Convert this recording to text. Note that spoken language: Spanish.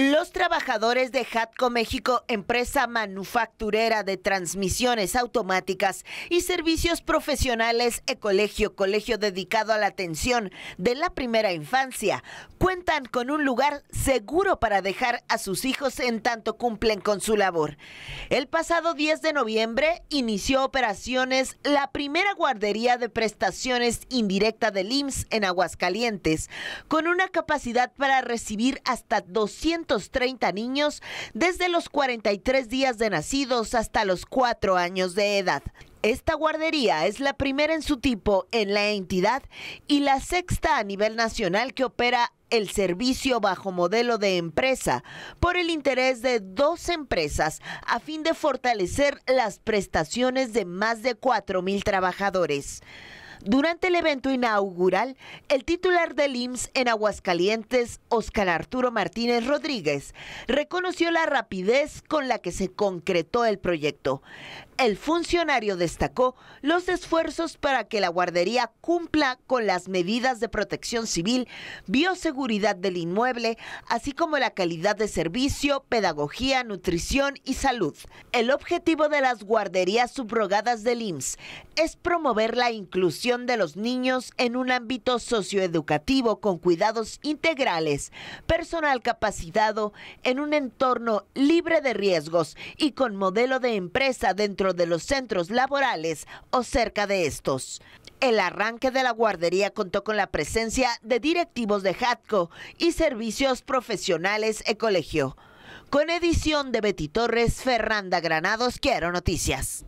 Y Los trabajadores de Hatco México, empresa manufacturera de transmisiones automáticas y servicios profesionales Ecolegio, colegio dedicado a la atención de la primera infancia, cuentan con un lugar seguro para dejar a sus hijos en tanto cumplen con su labor. El pasado 10 de noviembre inició operaciones la primera guardería de prestaciones indirecta del IMSS en Aguascalientes, con una capacidad para recibir hasta 200 30 niños desde los 43 días de nacidos hasta los 4 años de edad. Esta guardería es la primera en su tipo en la entidad y la sexta a nivel nacional que opera el servicio bajo modelo de empresa por el interés de dos empresas a fin de fortalecer las prestaciones de más de 4.000 trabajadores. Durante el evento inaugural, el titular del IMSS en Aguascalientes, Óscar Arturo Martínez Rodríguez, reconoció la rapidez con la que se concretó el proyecto. El funcionario destacó los esfuerzos para que la guardería cumpla con las medidas de protección civil, bioseguridad del inmueble, así como la calidad de servicio, pedagogía, nutrición y salud. El objetivo de las guarderías subrogadas del IMSS es promover la inclusión de los niños en un ámbito socioeducativo con cuidados integrales, personal capacitado en un entorno libre de riesgos y con modelo de empresa dentro de los centros laborales o cerca de estos. El arranque de la guardería contó con la presencia de directivos de Hatco y servicios profesionales e colegio. Con edición de Betty Torres, Fernanda Granados, Quiero Noticias.